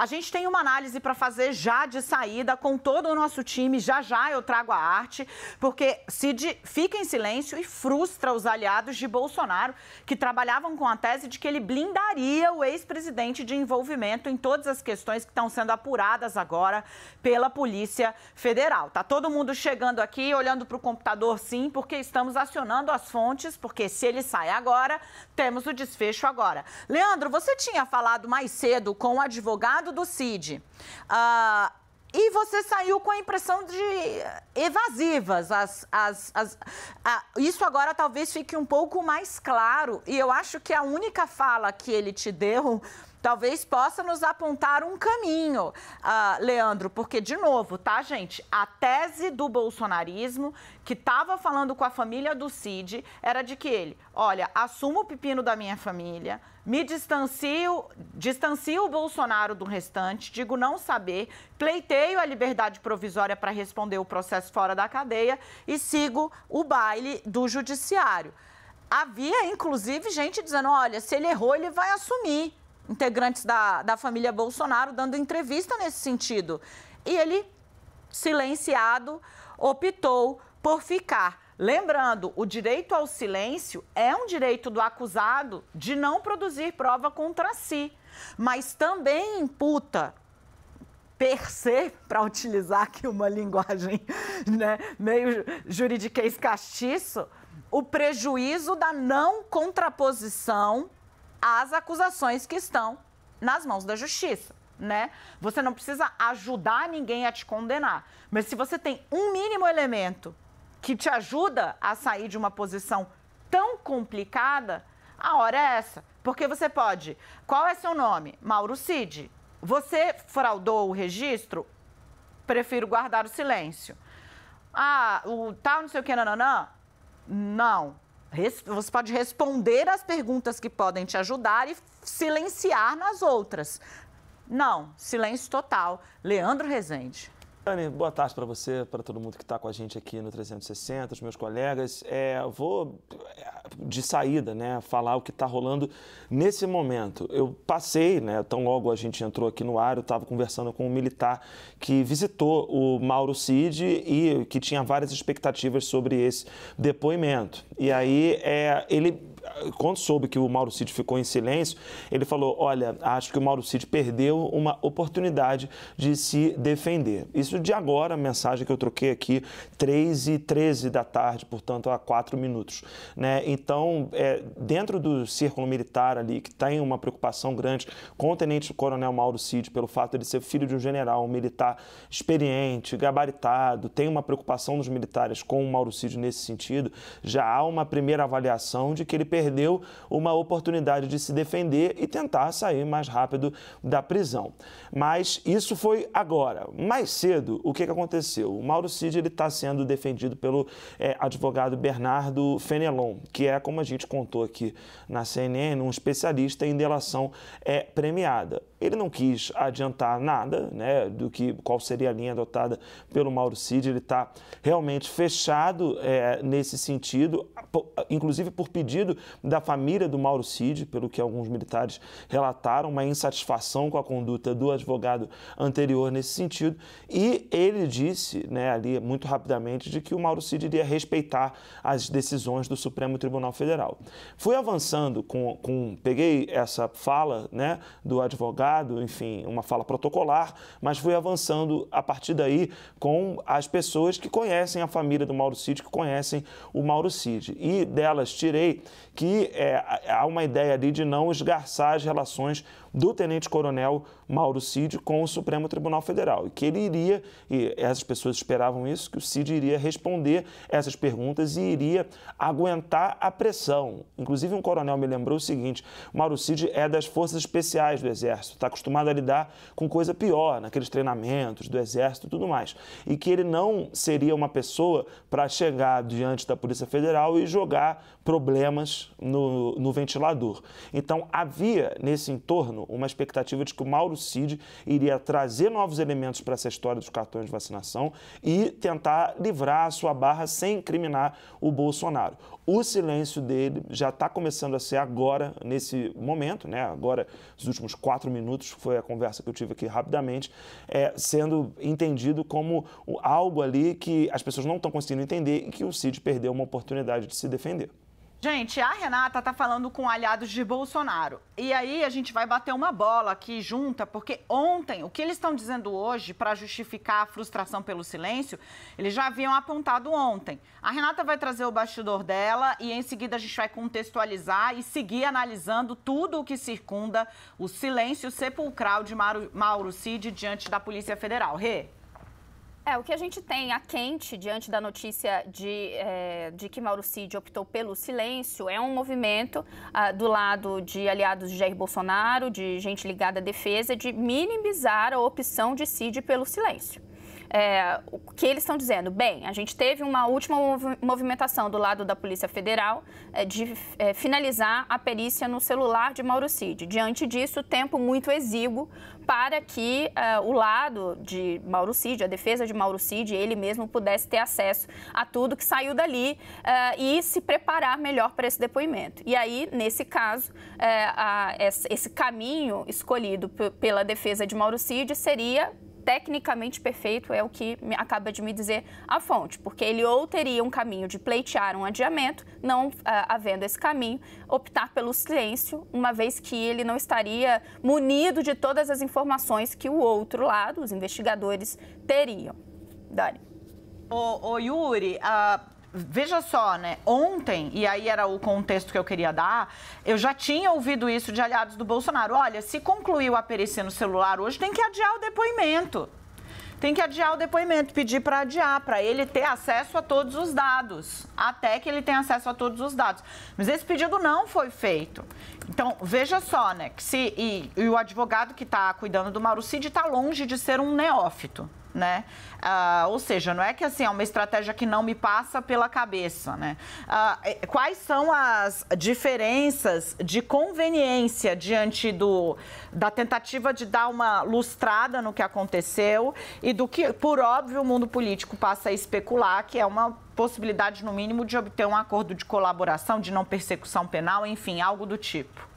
A gente tem uma análise para fazer já de saída com todo o nosso time. Já já eu trago a arte, porque Cid fica em silêncio e frustra os aliados de Bolsonaro, que trabalhavam com a tese de que ele blindaria o ex-presidente de envolvimento em todas as questões que estão sendo apuradas agora pela Polícia Federal. Tá todo mundo chegando aqui, olhando para o computador, sim, porque estamos acionando as fontes, porque se ele sai agora, temos o desfecho agora. Leandro, você tinha falado mais cedo com o advogado do CID. Ah, e você saiu com a impressão de evasivas. As, as, as, a, isso agora talvez fique um pouco mais claro. E eu acho que a única fala que ele te deu talvez possa nos apontar um caminho, uh, Leandro, porque, de novo, tá, gente? A tese do bolsonarismo, que estava falando com a família do Cid, era de que ele, olha, assumo o pepino da minha família, me distancio, distancio o Bolsonaro do restante, digo não saber, pleiteio a liberdade provisória para responder o processo fora da cadeia e sigo o baile do judiciário. Havia, inclusive, gente dizendo: olha, se ele errou, ele vai assumir integrantes da, da família Bolsonaro dando entrevista nesse sentido. E ele, silenciado, optou por ficar. Lembrando, o direito ao silêncio é um direito do acusado de não produzir prova contra si, mas também imputa per se, para utilizar aqui uma linguagem né, meio juridiquês castiço, o prejuízo da não contraposição as acusações que estão nas mãos da justiça. Né? Você não precisa ajudar ninguém a te condenar. Mas se você tem um mínimo elemento que te ajuda a sair de uma posição tão complicada, a hora é essa. Porque você pode. Qual é seu nome? Mauro Cid. Você fraudou o registro? Prefiro guardar o silêncio. Ah, o tal não sei o que, nananã? Não. Você pode responder as perguntas que podem te ajudar e silenciar nas outras. Não, silêncio total. Leandro Rezende. Anne, boa tarde para você, para todo mundo que está com a gente aqui no 360, os meus colegas. É, vou de saída, né? Falar o que está rolando nesse momento. Eu passei, né? Tão logo a gente entrou aqui no ar, eu estava conversando com um militar que visitou o Mauro Cid e que tinha várias expectativas sobre esse depoimento. E aí é, ele quando soube que o Mauro Cid ficou em silêncio, ele falou: Olha, acho que o Mauro Cid perdeu uma oportunidade de se defender. Isso de agora, a mensagem que eu troquei aqui, 3 e 13 da tarde, portanto, há quatro minutos. Né? Então, é, dentro do círculo militar ali, que tem uma preocupação grande com o tenente-coronel Mauro Cid, pelo fato de ser filho de um general, um militar experiente, gabaritado, tem uma preocupação dos militares com o Mauro Cid nesse sentido, já há uma primeira avaliação de que ele perdeu perdeu uma oportunidade de se defender e tentar sair mais rápido da prisão. Mas isso foi agora. Mais cedo, o que, que aconteceu? O Mauro Cid está sendo defendido pelo é, advogado Bernardo Fenelon, que é, como a gente contou aqui na CNN, um especialista em delação é, premiada. Ele não quis adiantar nada né, do que qual seria a linha adotada pelo Mauro Cid. Ele está realmente fechado é, nesse sentido, inclusive por pedido da família do Mauro Cid, pelo que alguns militares relataram, uma insatisfação com a conduta do advogado anterior nesse sentido. E ele disse né, ali muito rapidamente de que o Mauro Cid iria respeitar as decisões do Supremo Tribunal Federal. Fui avançando com, com peguei essa fala né, do advogado enfim, uma fala protocolar, mas fui avançando a partir daí com as pessoas que conhecem a família do Mauro Cid, que conhecem o Mauro Cid. E delas tirei que é, há uma ideia ali de não esgarçar as relações do tenente-coronel Mauro Cid com o Supremo Tribunal Federal. E que ele iria, e essas pessoas esperavam isso, que o Cid iria responder essas perguntas e iria aguentar a pressão. Inclusive, um coronel me lembrou o seguinte: Mauro Cid é das Forças Especiais do Exército está acostumado a lidar com coisa pior, naqueles treinamentos do Exército e tudo mais. E que ele não seria uma pessoa para chegar diante da Polícia Federal e jogar problemas no, no ventilador. Então, havia nesse entorno uma expectativa de que o Mauro Cid iria trazer novos elementos para essa história dos cartões de vacinação e tentar livrar a sua barra sem incriminar o Bolsonaro. O silêncio dele já está começando a ser agora, nesse momento, né? agora, nos últimos quatro minutos minutos, foi a conversa que eu tive aqui rapidamente, é, sendo entendido como algo ali que as pessoas não estão conseguindo entender e que o Cid perdeu uma oportunidade de se defender. Gente, a Renata tá falando com aliados de Bolsonaro. E aí a gente vai bater uma bola aqui junta, porque ontem, o que eles estão dizendo hoje para justificar a frustração pelo silêncio, eles já haviam apontado ontem. A Renata vai trazer o bastidor dela e em seguida a gente vai contextualizar e seguir analisando tudo o que circunda o silêncio sepulcral de Mauro Cid diante da Polícia Federal. Rê. É, o que a gente tem a quente diante da notícia de, é, de que Mauro Cid optou pelo silêncio é um movimento ah, do lado de aliados de Jair Bolsonaro, de gente ligada à defesa, de minimizar a opção de Cid pelo silêncio é, o que eles estão dizendo? Bem, a gente teve uma última movimentação do lado da Polícia Federal é, de é, finalizar a perícia no celular de Mauro Cid. Diante disso, tempo muito exíguo para que é, o lado de Mauro Cid, a defesa de Mauro Cid, ele mesmo pudesse ter acesso a tudo que saiu dali é, e se preparar melhor para esse depoimento. E aí, nesse caso, é, a, esse caminho escolhido pela defesa de Mauro Cid seria tecnicamente perfeito, é o que acaba de me dizer a fonte, porque ele ou teria um caminho de pleitear um adiamento, não ah, havendo esse caminho, optar pelo silêncio, uma vez que ele não estaria munido de todas as informações que o outro lado, os investigadores, teriam. Dani. O, o Yuri, a ah, veja só, né? Ontem, e aí era o contexto que eu queria dar, eu já tinha ouvido isso de aliados do Bolsonaro. Olha, se concluiu a perícia no celular hoje, tem que adiar o depoimento. Tem que adiar o depoimento, pedir para adiar, para ele ter acesso a todos os dados, até que ele tenha acesso a todos os dados. Mas esse pedido não foi feito. Então, veja só, né? Que se, e, e o advogado que está cuidando do Marucid está longe de ser um neófito né? Ah, ou seja, não é que assim é uma estratégia que não me passa pela cabeça, né? Ah, é, quais são as diferenças de conveniência diante do da tentativa de dar uma lustrada no que aconteceu e do que, por óbvio, o mundo político passa a especular, que é uma possibilidade no mínimo de obter um acordo de colaboração, de não persecução penal, enfim, algo do tipo.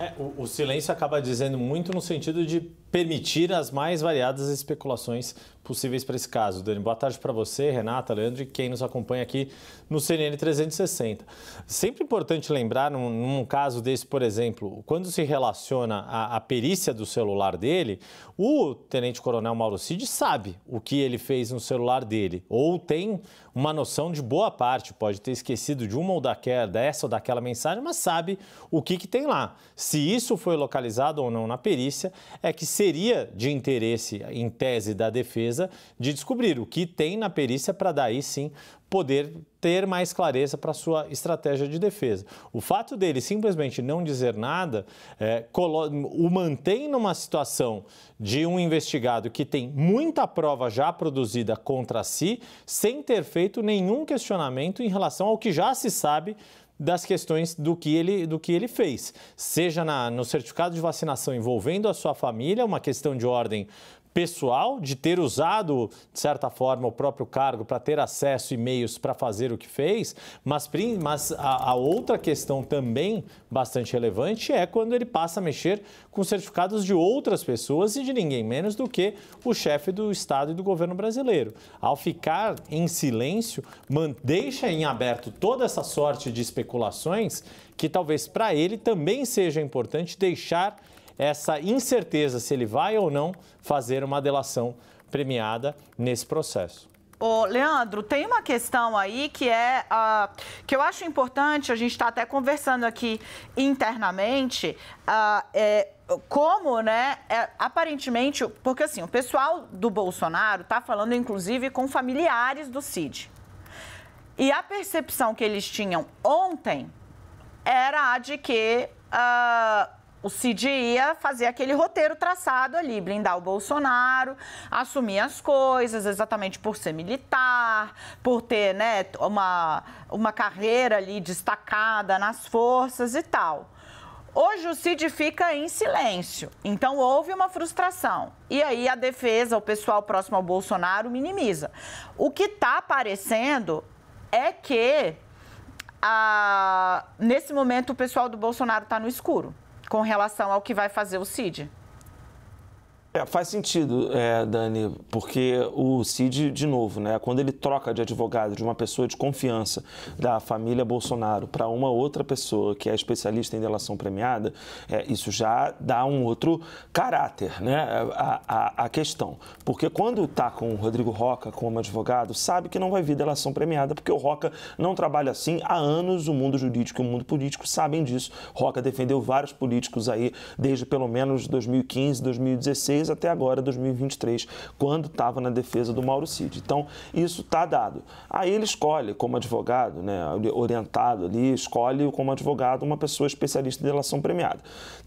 É, o, o silêncio acaba dizendo muito no sentido de permitir as mais variadas especulações possíveis para esse caso. Dani, boa tarde para você, Renata, Leandro e quem nos acompanha aqui no CNN 360. Sempre importante lembrar, num, num caso desse, por exemplo, quando se relaciona a, a perícia do celular dele, o tenente-coronel Mauro Cid sabe o que ele fez no celular dele, ou tem uma noção de boa parte, pode ter esquecido de uma ou daquela, dessa ou daquela mensagem, mas sabe o que, que tem lá. Se isso foi localizado ou não na perícia, é que seria de interesse, em tese da defesa, de descobrir o que tem na perícia para daí sim poder ter mais clareza para sua estratégia de defesa. O fato dele simplesmente não dizer nada é, o mantém numa situação de um investigado que tem muita prova já produzida contra si, sem ter feito nenhum questionamento em relação ao que já se sabe das questões do que ele, do que ele fez, seja na, no certificado de vacinação envolvendo a sua família, uma questão de ordem pessoal de ter usado, de certa forma, o próprio cargo para ter acesso e meios para fazer o que fez, mas, mas a, a, outra questão também bastante relevante é quando ele passa a mexer com certificados de outras pessoas e de ninguém menos do que o chefe do Estado e do governo brasileiro. Ao ficar em silêncio, deixa em aberto toda essa sorte de especulações que talvez para ele também seja importante deixar essa incerteza se ele vai ou não fazer uma delação premiada nesse processo. Ô, Leandro, tem uma questão aí que é uh, que eu acho importante, a gente está até conversando aqui internamente, uh, é, como, né, é, aparentemente, porque assim, o pessoal do Bolsonaro está falando, inclusive, com familiares do Cid. E a percepção que eles tinham ontem era a de que uh, o Cid ia fazer aquele roteiro traçado ali, blindar o Bolsonaro, assumir as coisas, exatamente por ser militar, por ter né, uma, uma carreira ali destacada nas forças e tal. Hoje o Cid fica em silêncio, então houve uma frustração. E aí a defesa, o pessoal próximo ao Bolsonaro minimiza. O que está aparecendo é que, ah, nesse momento, o pessoal do Bolsonaro está no escuro com relação ao que vai fazer o CID. É, faz sentido, é, Dani, porque o Cid, de novo, né, quando ele troca de advogado de uma pessoa de confiança da família Bolsonaro para uma outra pessoa que é especialista em delação premiada, é, isso já dá um outro caráter né, a, questão. Porque quando está com o Rodrigo Roca como advogado, sabe que não vai vir delação premiada, porque o Roca não trabalha assim há anos. O mundo jurídico e o mundo político sabem disso. Roca defendeu vários políticos aí desde pelo menos 2015, 2016 fez até agora, 2023, quando estava na defesa do Mauro Cid. Então, isso está dado. Aí ele escolhe como advogado, né, orientado ali, escolhe como advogado uma pessoa especialista em delação premiada.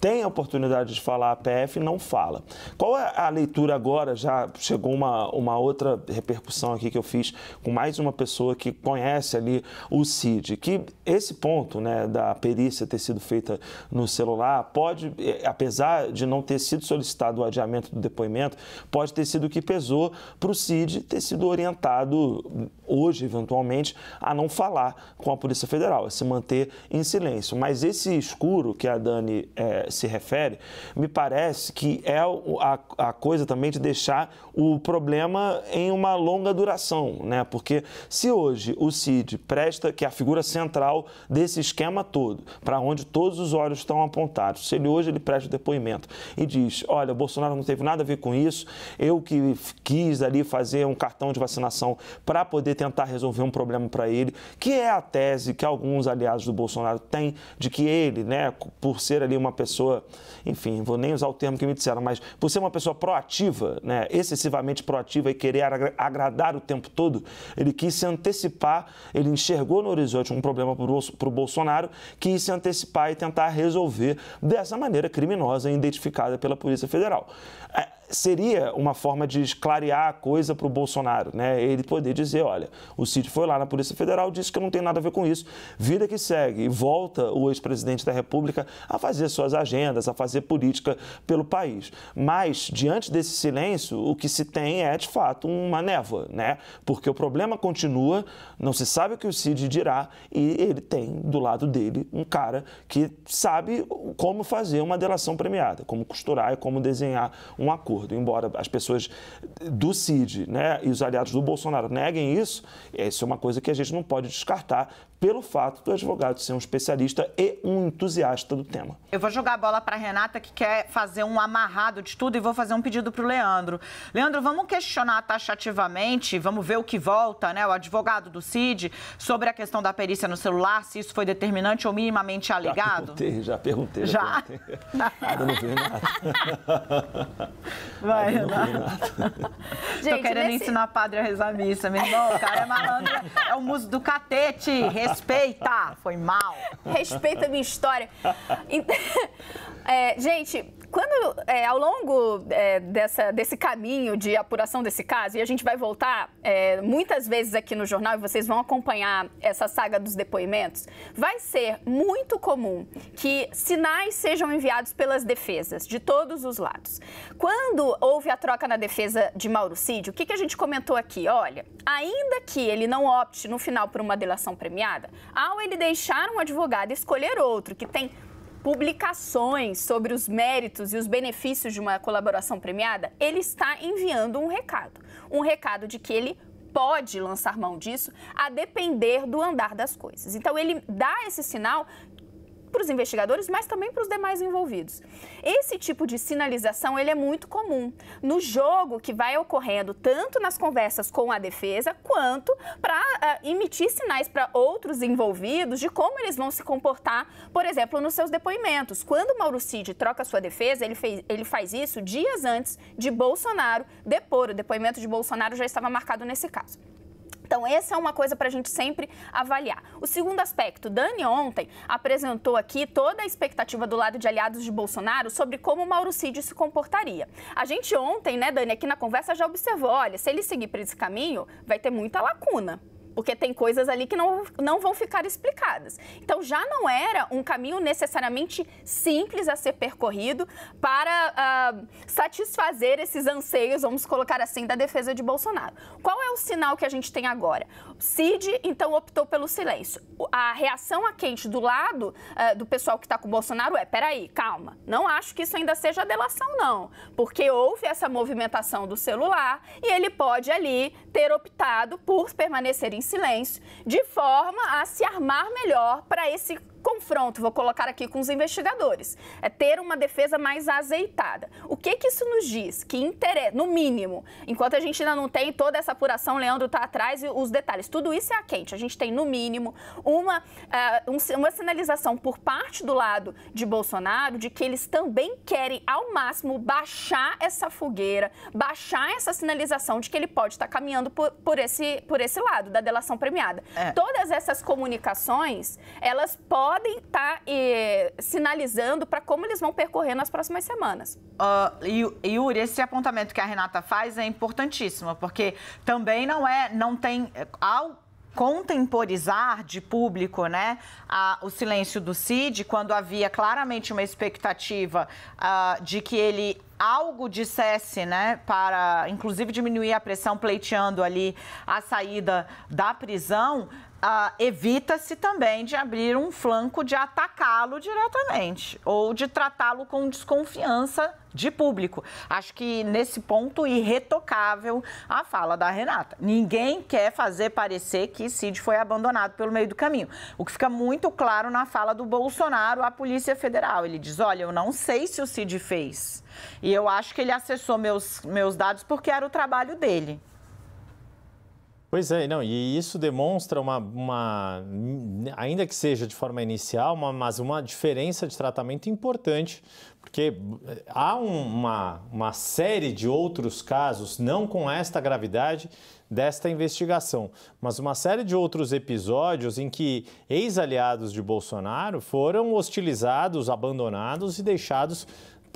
Tem a oportunidade de falar a PF, não fala. Qual é a leitura agora? Já chegou uma, uma outra repercussão aqui que eu fiz com mais uma pessoa que conhece ali o CID, que esse ponto né, da perícia ter sido feita no celular pode, eh, apesar de não ter sido solicitado o adiamento momento do depoimento, pode ter sido o que pesou para o CID ter sido orientado hoje, eventualmente, a não falar com a Polícia Federal, a se manter em silêncio. Mas esse escuro que a Dani é, se refere, me parece que é a, a coisa também de deixar o problema em uma longa duração, né? Porque se hoje o CID presta, que é a figura central desse esquema todo, para onde todos os olhos estão apontados, se ele hoje ele presta o depoimento e diz, olha, Bolsonaro não teve nada a ver com isso. Eu que quis ali fazer um cartão de vacinação para poder tentar resolver um problema para ele, que é a tese que alguns aliados do Bolsonaro têm de que ele, né, por ser ali uma pessoa, enfim, vou nem usar o termo que me disseram, mas por ser uma pessoa proativa, né, excessivamente proativa e querer agradar o tempo todo, ele quis se antecipar, ele enxergou no horizonte um problema para o Bolsonaro, quis se antecipar e tentar resolver dessa maneira criminosa identificada pela Polícia Federal. I, seria uma forma de esclarear a coisa para o Bolsonaro, né? Ele poder dizer, olha, o Cid foi lá na Polícia Federal, disse que não tem nada a ver com isso, vida que segue e volta o ex-presidente da República a fazer suas agendas, a fazer política pelo país. Mas diante desse silêncio, o que se tem é de fato uma névoa, né? Porque o problema continua, não se sabe o que o Cid dirá e ele tem do lado dele um cara que sabe como fazer uma delação premiada, como costurar e como desenhar um acordo acordo, embora as pessoas do CID né, e os aliados do Bolsonaro neguem isso, isso é uma coisa que a gente não pode descartar pelo fato do advogado ser um especialista e um entusiasta do tema. Eu vou jogar a bola para a Renata, que quer fazer um amarrado de tudo, e vou fazer um pedido para o Leandro. Leandro, vamos questionar taxativamente, vamos ver o que volta, né? O advogado do CID, sobre a questão da perícia no celular, se isso foi determinante ou minimamente alegado? Já perguntei, já perguntei. Já? já perguntei. Nada, não vi nada. Vai, Renato. Gente, Tô querendo nesse... ensinar padre a rezar missa. Meu irmão, o cara é malandro. É o muso do catete. Respeita. Foi mal. Respeita a minha história. É, gente, quando, é, ao longo é, dessa, desse caminho de apuração desse caso, e a gente vai voltar é, muitas vezes aqui no jornal e vocês vão acompanhar essa saga dos depoimentos, vai ser muito comum que sinais sejam enviados pelas defesas, de todos os lados. Quando houve a troca na defesa de Mauricídio, o que, que a gente comentou aqui? Olha, ainda que ele não opte no final por uma delação premiada, ao ele deixar um advogado escolher outro que tem publicações sobre os méritos e os benefícios de uma colaboração premiada, ele está enviando um recado. Um recado de que ele pode lançar mão disso a depender do andar das coisas. Então ele dá esse sinal para os investigadores, mas também para os demais envolvidos. Esse tipo de sinalização ele é muito comum no jogo que vai ocorrendo tanto nas conversas com a defesa quanto para uh, ah, emitir sinais para outros envolvidos de como eles vão se comportar, por exemplo, nos seus depoimentos. Quando Mauro Cid troca sua defesa, ele, fez, ele faz isso dias antes de Bolsonaro depor. O depoimento de Bolsonaro já estava marcado nesse caso. Então, essa é uma coisa para a gente sempre avaliar. O segundo aspecto, Dani ontem apresentou aqui toda a expectativa do lado de aliados de Bolsonaro sobre como o Mauro Cid se comportaria. A gente ontem, né, Dani, aqui na conversa já observou, olha, se ele seguir por esse caminho, vai ter muita lacuna porque tem coisas ali que não, não vão ficar explicadas. Então, já não era um caminho necessariamente simples a ser percorrido para uh, satisfazer esses anseios, vamos colocar assim, da defesa de Bolsonaro. Qual é o sinal que a gente tem agora? Cid, então, optou pelo silêncio. A reação a quente do lado uh, do pessoal que está com o Bolsonaro é: peraí, calma, não acho que isso ainda seja delação, não, porque houve essa movimentação do celular e ele pode ali ter optado por permanecer em silêncio, de forma a se armar melhor para esse confronto, vou colocar aqui com os investigadores, é ter uma defesa mais azeitada. O que que isso nos diz? Que interesse, no mínimo, enquanto a gente ainda não tem toda essa apuração, Leandro está atrás e os detalhes, tudo isso é a quente. A gente tem, no mínimo, uma, uh, uma sinalização por parte do lado de Bolsonaro de que eles também querem, ao máximo, baixar essa fogueira, baixar essa sinalização de que ele pode estar tá caminhando por, por esse, por esse lado, da delação premiada. É. Todas essas comunicações, elas podem podem estar tá, eh, sinalizando para como eles vão percorrer nas próximas semanas. Uh, Yuri, esse apontamento que a Renata faz é importantíssimo, porque também não é, não tem. Ao contemporizar de público né, a, o silêncio do Cid, quando havia claramente uma expectativa uh, de que ele algo dissesse, né, para inclusive diminuir a pressão pleiteando ali a saída da prisão, ah, evita-se também de abrir um flanco de atacá-lo diretamente ou de tratá-lo com desconfiança de público. Acho que nesse ponto irretocável a fala da Renata. Ninguém quer fazer parecer que Cid foi abandonado pelo meio do caminho. O que fica muito claro na fala do Bolsonaro à Polícia Federal. Ele diz: "Olha, eu não sei se o Cid fez. E eu acho que ele acessou meus meus dados porque era o trabalho dele." Pois é, não, e isso demonstra uma, uma, ainda que seja de forma inicial, uma, mas uma diferença de tratamento importante, porque há uma, uma série de outros casos, não com esta gravidade desta investigação, mas uma série de outros episódios em que ex-aliados de Bolsonaro foram hostilizados, abandonados e deixados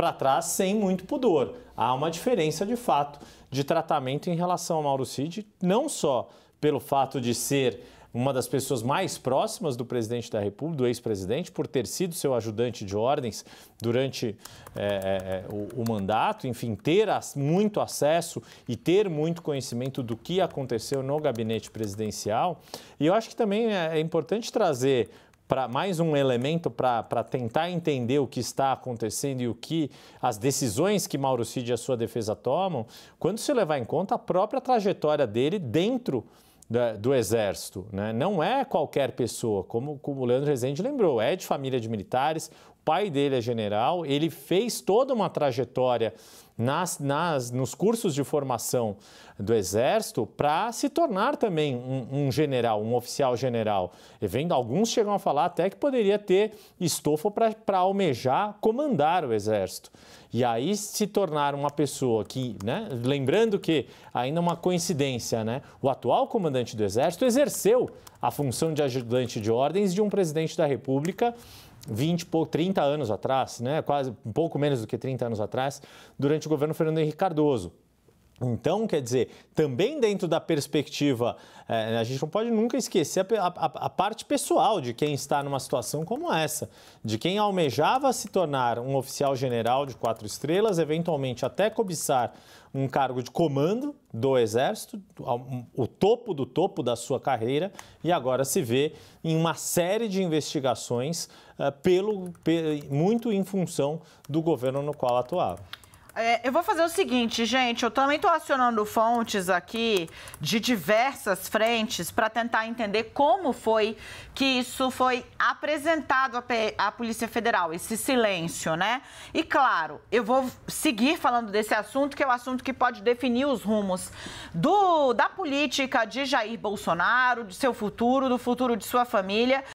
para trás sem muito pudor. Há uma diferença de fato de tratamento em relação ao Mauro Cid, não só pelo fato de ser uma das pessoas mais próximas do presidente da República, do ex-presidente, por ter sido seu ajudante de ordens durante é, é, o, o, mandato, enfim, ter as, muito acesso e ter muito conhecimento do que aconteceu no gabinete presidencial. E eu acho que também é, é importante trazer para mais um elemento para tentar entender o que está acontecendo e o que as decisões que Mauro Cid e a sua defesa tomam, quando se levar em conta a própria trajetória dele dentro do Exército. Né? Não é qualquer pessoa, como, como o Leandro Rezende lembrou, é de família de militares, o pai dele é general, ele fez toda uma trajetória nas, nas, nos cursos de formação do Exército para se tornar também um, um, general, um oficial general. E vendo, alguns chegam a falar até que poderia ter estofo para almejar comandar o Exército. E aí se tornar uma pessoa que, né, lembrando que ainda é uma coincidência, né, o atual comandante do Exército exerceu a função de ajudante de ordens de um presidente da República 20, 30 anos atrás, né, quase um pouco menos do que 30 anos atrás, durante o governo Fernando Henrique Cardoso. Então, quer dizer, também dentro da perspectiva, é, a gente não pode nunca esquecer a, a, a, parte pessoal de quem está numa situação como essa, de quem almejava se tornar um oficial general de quatro estrelas, eventualmente até cobiçar um cargo de comando do Exército, o topo do topo da sua carreira, e agora se vê em uma série de investigações é, pelo, muito em função do governo no qual atuava. É, eu vou fazer o seguinte, gente, eu também estou acionando fontes aqui de diversas frentes para tentar entender como foi que isso foi apresentado à, P... à Polícia Federal, esse silêncio, né? E claro, eu vou seguir falando desse assunto, que é o um assunto que pode definir os rumos do... da política de Jair Bolsonaro, do seu futuro, do futuro de sua família